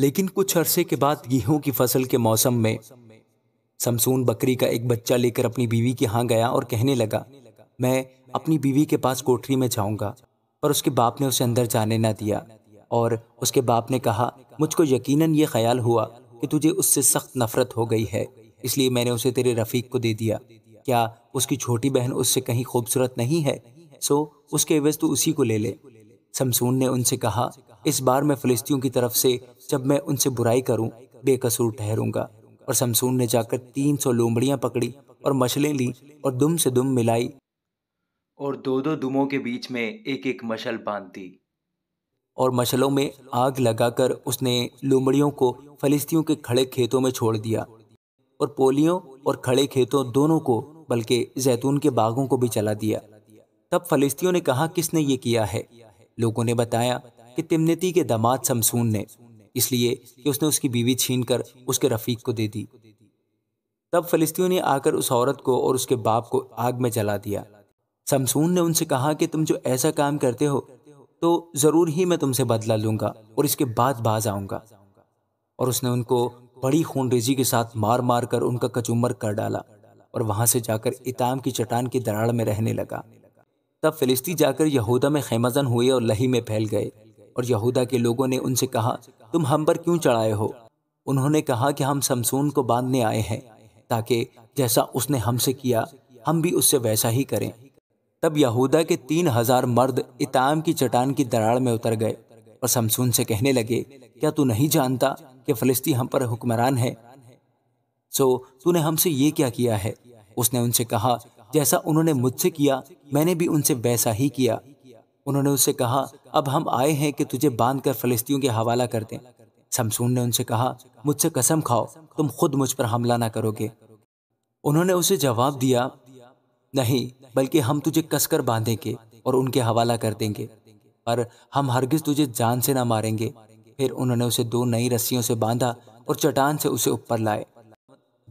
लेकिन कुछ अरसे के बाद गेहूं की फसल के मौसम में समसून बकरी का एक बच्चा लेकर अपनी बीवी के यहाँ गया और कहने लगा मैं अपनी बीवी के पास कोठरी में जाऊंगा पर उसके बाप ने उसे अंदर जाने ना दिया और उसके बाप ने कहा मुझको यकीनन ये ख्याल हुआ कि तुझे उससे सख्त नफरत हो गई है इसलिए मैंने उसे तेरे रफ़ीक को दे दिया क्या उसकी छोटी बहन उससे कहीं खूबसूरत नहीं है सो उसके एवज तो उसी को ले ले समसून ने उनसे कहा इस बार मैं फलिस्तियों की तरफ से जब मैं उनसे बुराई करूं बेकसूर ठहरूंगा और शमसून ने जाकर तीन सौ लोमड़ियाँ पकड़ी और मछलें ली और दुम से दुम मिलाई और दो दो दुमों के बीच में एक एक मछल बांध दी और मछलों में आग लगाकर उसने लोमड़ियों को फलिस्तियों के खड़े खेतों में छोड़ दिया और पोलियों और खड़े खेतों दोनों को बल्कि जैतून के बागों को भी चला दिया तब फलिस्तियों ने कहा किसने ये किया है लोगों ने बताया कि तिमनती के दामाद शमसून ने इसलिए कि उसने उसकी बीवी छीन कर उसके रफ़ीक को दे दी तब फलिस्तियों ने आकर उस औरत को और उसके बाप को आग में जला दिया शमसून ने उनसे कहा कि तुम जो ऐसा काम करते हो तो ज़रूर ही मैं तुमसे बदला लूंगा और इसके बाद बाज आऊंगा और उसने उनको बड़ी खूनरेजी के साथ मार मार कर उनका कचूमर कर डाला और वहां से जाकर इताम की चट्टान की दराड़ में रहने लगा तब फिलिस्ती जाकर यहूदा में खेमजन हुए और लही में फैल गए और यहूदा के लोगों ने उनसे कहा तुम हम पर क्यों चढ़ाए हो उन्होंने कहा कि हम समसून को बांधने आए हैं ताकि जैसा उसने हमसे किया हम भी उससे वैसा ही करें तब यहूदा के तीन हजार मर्द इताम की चटान की दराड़ में उतर गए और समसून से कहने लगे क्या तू नहीं जानता कि फलिस्ती हम पर हुक्मरान है सो तूने हमसे ये क्या किया है उसने उनसे कहा जैसा उन्होंने मुझसे किया मैंने भी उनसे वैसा ही किया उन्होंने उससे कहा अब हम आए हैं कि तुझे बांध कर फलिस्तियों के हवाला कर दें समसून ने उनसे कहा मुझसे कसम खाओ तुम खुद मुझ पर हमला ना करोगे उन्होंने उसे जवाब दिया नहीं बल्कि हम तुझे कसकर बांधेंगे और उनके हवाला कर देंगे पर हम हरगिज तुझे जान से ना मारेंगे फिर उन्होंने उसे दो नई रस्सियों से बांधा और चटान से उसे ऊपर लाए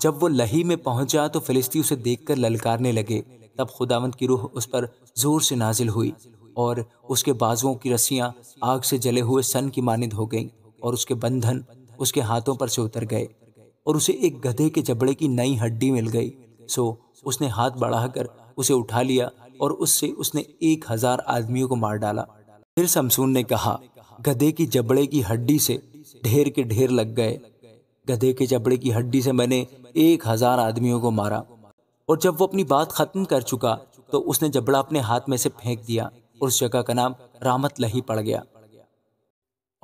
जब वो लही में पहुंचा तो फिलिस्ती उसे देखकर ललकारने लगे तब खुदावंत की रूह उस पर जोर से नाजिल हुई और उसके बाजुओं की रस्सियां आग से जले हुए सन की मानद हो गईं और उसके बंधन उसके हाथों पर से उतर गए और उसे एक गधे के जबड़े की नई हड्डी मिल गई सो उसने हाथ बढ़ाकर उसे उठा लिया और उससे उसने एक हजार आदमियों को मार डाला फिर समसून ने कहा गधे की जबड़े की हड्डी से ढेर के ढेर लग गए गधे के जबड़े की हड्डी से मैंने एक हजार आदमियों को मारा और जब वो अपनी बात खत्म कर चुका तो उसने जबड़ा अपने हाथ में से फेंक दिया उस जगह का नाम रामत लही पड़ गया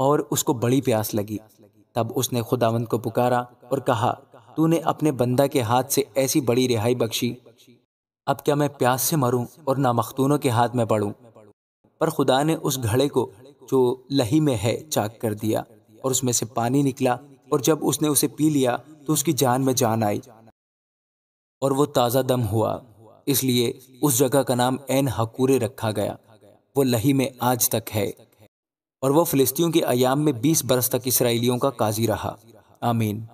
और उसको बड़ी प्यास लगी तब उसने खुदावंद को पुकारा और कहा तूने अपने बंदा के हाथ से ऐसी बड़ी रिहाई बख्शी अब क्या मैं प्यास से मरूं और नामख्तूनों के हाथ में पड़ूं पर खुदा ने उस घड़े को जो लही में है चाक कर दिया और उसमें से पानी निकला और जब उसने उसे पी लिया तो उसकी जान में जान आई और वो ताज़ा दम हुआ इसलिए उस जगह का नाम एन हकूरे रखा गया वो लही में आज तक है और वह फिलिस्तियों के आयाम में 20 बरस तक इसराइलियों का काजी रहा आमीन